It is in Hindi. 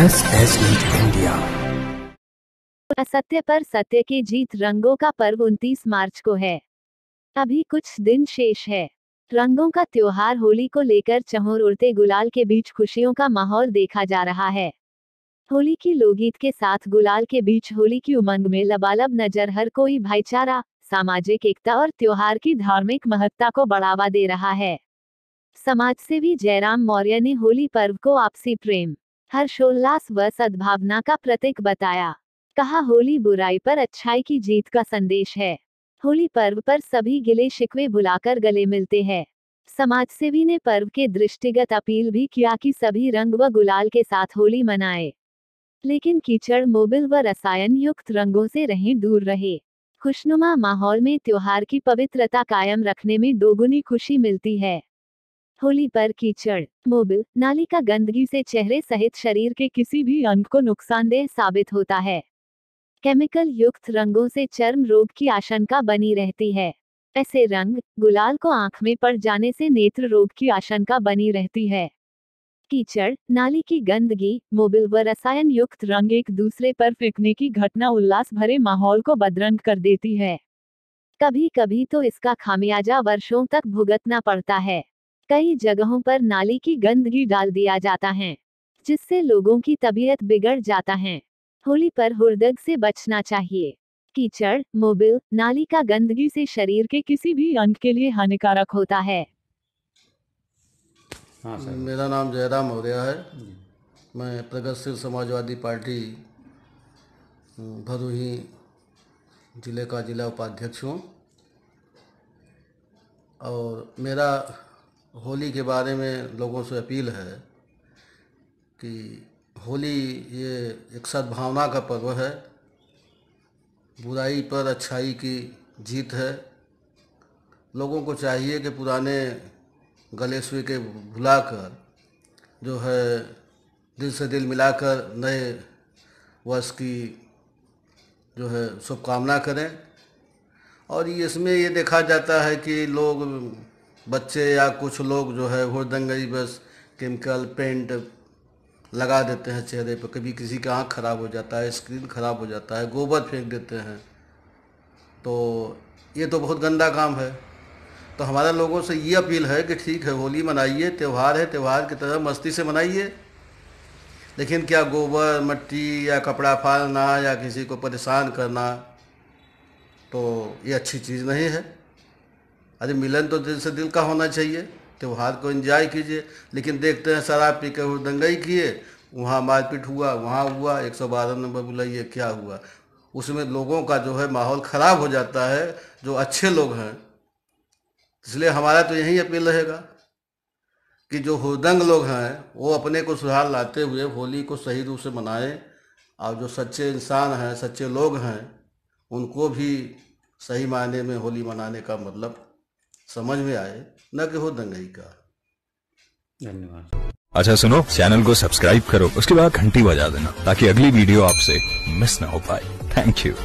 एस एस इंडिया असत्य पर सत्य की जीत रंगों का पर्व 29 मार्च को है अभी कुछ दिन शेष है रंगों का त्योहार होली को लेकर चहोर उड़ते गुलाल के बीच खुशियों का माहौल देखा जा रहा है होली की लोकगीत के साथ गुलाल के बीच होली की उमंग में लबालब नजर हर कोई भाईचारा सामाजिक एकता और त्योहार की धार्मिक महत्ता को बढ़ावा दे रहा है समाजसेवी जयराम मौर्य ने होली पर्व को आपसी प्रेम हर्षोल्लास व सद्भावना का प्रतीक बताया कहा होली बुराई पर अच्छाई की जीत का संदेश है होली पर्व पर सभी गिले शिकवे बुलाकर गले मिलते हैं सेवी ने पर्व के दृष्टिगत अपील भी किया कि सभी रंग व गुलाल के साथ होली मनाए लेकिन कीचड़ मोबिल व रसायन युक्त रंगों से रहें दूर रहे खुशनुमा माहौल में त्योहार की पवित्रता कायम रखने में दोगुनी खुशी मिलती है होली पर कीचड़ मोबिल नाली का गंदगी से चेहरे सहित शरीर के किसी भी अंग को नुकसानदेह साबित होता है केमिकल युक्त रंगों से चर्म रोग की आशंका बनी रहती है ऐसे रंग गुलाल को आंख में पड़ जाने से नेत्र रोग की आशंका बनी रहती है कीचड़ नाली की गंदगी मोबिल व रसायन युक्त रंग एक दूसरे पर फेंकने की घटना उल्लास भरे माहौल को बदरंग कर देती है कभी कभी तो इसका खामियाजा वर्षों तक भुगतना पड़ता है कई जगहों पर नाली की गंदगी डाल दिया जाता है जिससे लोगों की तबीयत बिगड़ जाता है होली पर हुरदग से बचना चाहिए कीचड़ मोबिल नाली का गंदगी से शरीर के किसी भी अंग के लिए हानिकारक होता है हाँ मेरा नाम जयराम मौर्या है मैं प्रगतिशील समाजवादी पार्टी भदोही जिले का जिला उपाध्यक्ष हूँ और मेरा होली के बारे में लोगों से अपील है कि होली ये एक सद्भावना का पर्व है बुराई पर अच्छाई की जीत है लोगों को चाहिए कि पुराने गले सुई के भुलाकर जो है दिल से दिल मिलाकर नए वर्ष की जो है शुभकामना करें और इसमें ये देखा जाता है कि लोग बच्चे या कुछ लोग जो है घोर दंगई बस केमिकल पेंट लगा देते हैं चेहरे पर कभी किसी का आँख खराब हो जाता है स्क्रीन खराब हो जाता है गोबर फेंक देते हैं तो ये तो बहुत गंदा काम है तो हमारे लोगों से ये अपील है कि ठीक है होली मनाइए त्यौहार है त्यौहार की तरह मस्ती से मनाइए लेकिन क्या गोबर मट्टी या कपड़ा फाड़ना या किसी को परेशान करना तो ये अच्छी चीज़ नहीं है अरे मिलन तो दिल से दिल का होना चाहिए त्यौहार को इंजॉय कीजिए लेकिन देखते हैं शराब पी के दंगाई किए वहाँ मारपीट हुआ वहाँ हुआ एक सौ बारह नंबर बुलाइए क्या हुआ उसमें लोगों का जो है माहौल ख़राब हो जाता है जो अच्छे लोग हैं इसलिए हमारा तो यही अपील रहेगा कि जो हुदंग लोग हैं वो अपने को सुधार लाते हुए होली को सही रूप से मनाएं और जो सच्चे इंसान हैं सच्चे लोग हैं उनको भी सही मायने में होली मनाने का मतलब समझ में आए न कि हो दंगई का धन्यवाद अच्छा सुनो चैनल को सब्सक्राइब करो उसके बाद घंटी बजा देना ताकि अगली वीडियो आपसे मिस ना हो पाए थैंक यू